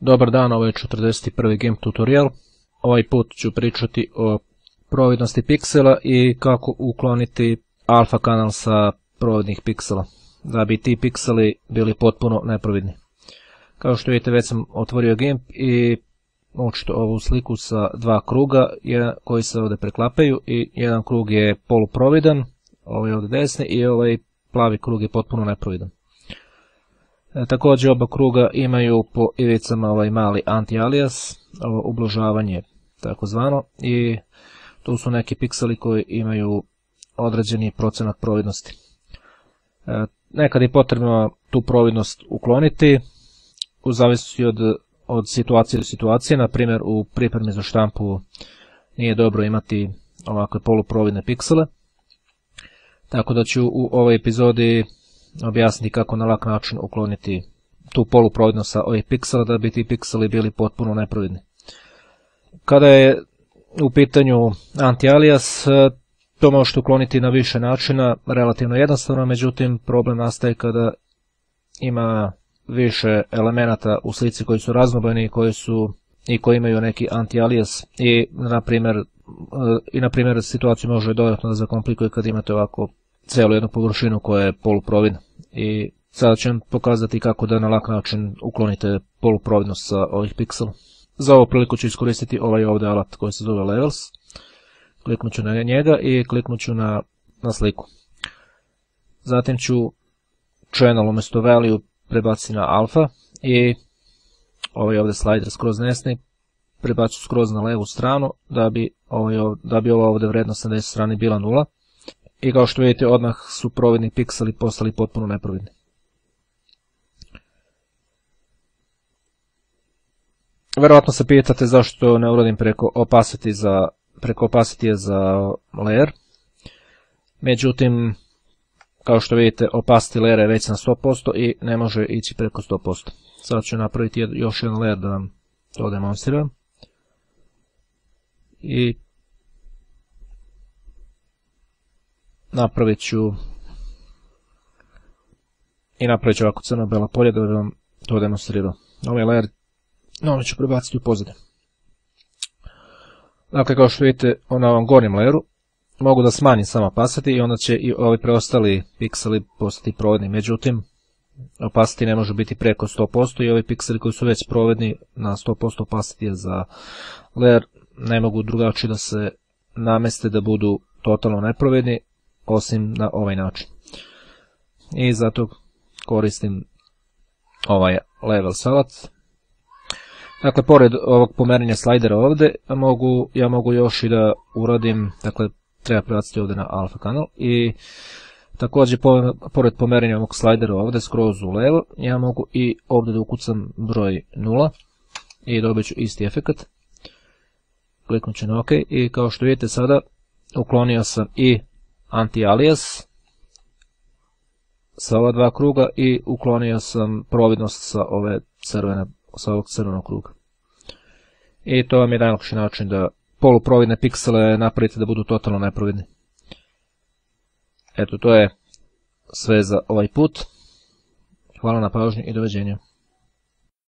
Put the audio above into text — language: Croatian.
Dobar dan, ovo je 41. game tutorial. Ovaj put ću pričati o providnosti piksela i kako ukloniti alfa kanal sa providnih piksela, da bi ti pikseli bili potpuno neprovidni. Kao što vidite već sam otvorio GIMP i učito ovu sliku sa dva kruga jedan koji se ovdje preklapaju i jedan krug je poluprovidan, ovaj ovdje desni i ovaj plavi krug je potpuno neprovidan. E, također oba kruga imaju po ivicama ovaj mali anti-alias, ovo tako zvano, i tu su neki pikseli koji imaju određeni procenat providnosti. E, nekad je potrebno tu providnost ukloniti u zavisnosti od, od situacije do situacije, na primjer u pripremi za štampu nije dobro imati ovakve poluprovidne piksele. Tako da ću u ovoj epizodi objasniti kako na lak način ukloniti tu poluprovidnost sa ovih piksela da bi ti pikseli bili potpuno neprovidni. Kada je u pitanju anti-alias, to možete ukloniti na više načina, relativno jednostavno, međutim problem nastaje kada ima više elemenata u slici koji su raznobojni i koji imaju neki anti-alias i na primjer e, i na situaciju može dodatno da zakomplikuje kad imate ovako celu jednu površinu koja je poluprovidna i sada ću vam pokazati kako da na lak način uklonite poluprovidnost sa ovih piksela. Za ovu priliku ću iskoristiti ovaj ovdje alat koji se zove Levels. Kliknut ću na njega i kliknut ću na, sliku. Zatim ću channel umjesto value prebaciti na alfa i ovaj ovdje slider skroz nesni prebacu skroz na levu stranu da bi, ovaj da ova ovdje vrednost na desnoj strani bila 0 i kao što vidite odmah su providni pikseli postali potpuno neprovidni. Verovatno se pitate zašto ne uradim preko opasiti za preko za layer. Međutim, kao što vidite, opacity layer je već na 100% i ne može ići preko 100%. Sad ću napraviti još jedan layer da vam to demonstriram. I napravit ću i napravit ću ovako crno-bela da vam to demonstrirao. Ovaj layer ono ću prebaciti u pozadnje. Dakle, kao što vidite, na ovom gornjem layeru mogu da smanjim samo opacity i onda će i ovi preostali pikseli postati provodni. Međutim, opasiti ne može biti preko 100% i ovi pikseli koji su već provedni na 100% opacity je za layer ne mogu drugačije da se nameste da budu totalno neprovedni, osim na ovaj način. I zato koristim ovaj level salat. Dakle, pored ovog pomerenja slajdera ovdje, ja mogu, još i da uradim, dakle, treba prebaciti ovdje na alfa kanal i također pored pomerenja ovog slajdera ovdje skroz u levo, ja mogu i ovdje da ukucam broj 0 i dobit ću isti efekat. Kliknut ću na OK i kao što vidite sada uklonio sam i anti-alias sa ova dva kruga i uklonio sam providnost sa ove crvene, sa ovog crvenog kruga. I to vam je najlakši način da poluprovidne piksele napravite da budu totalno neprovidni. Eto, to je sve za ovaj put. Hvala na pažnju i doviđenja.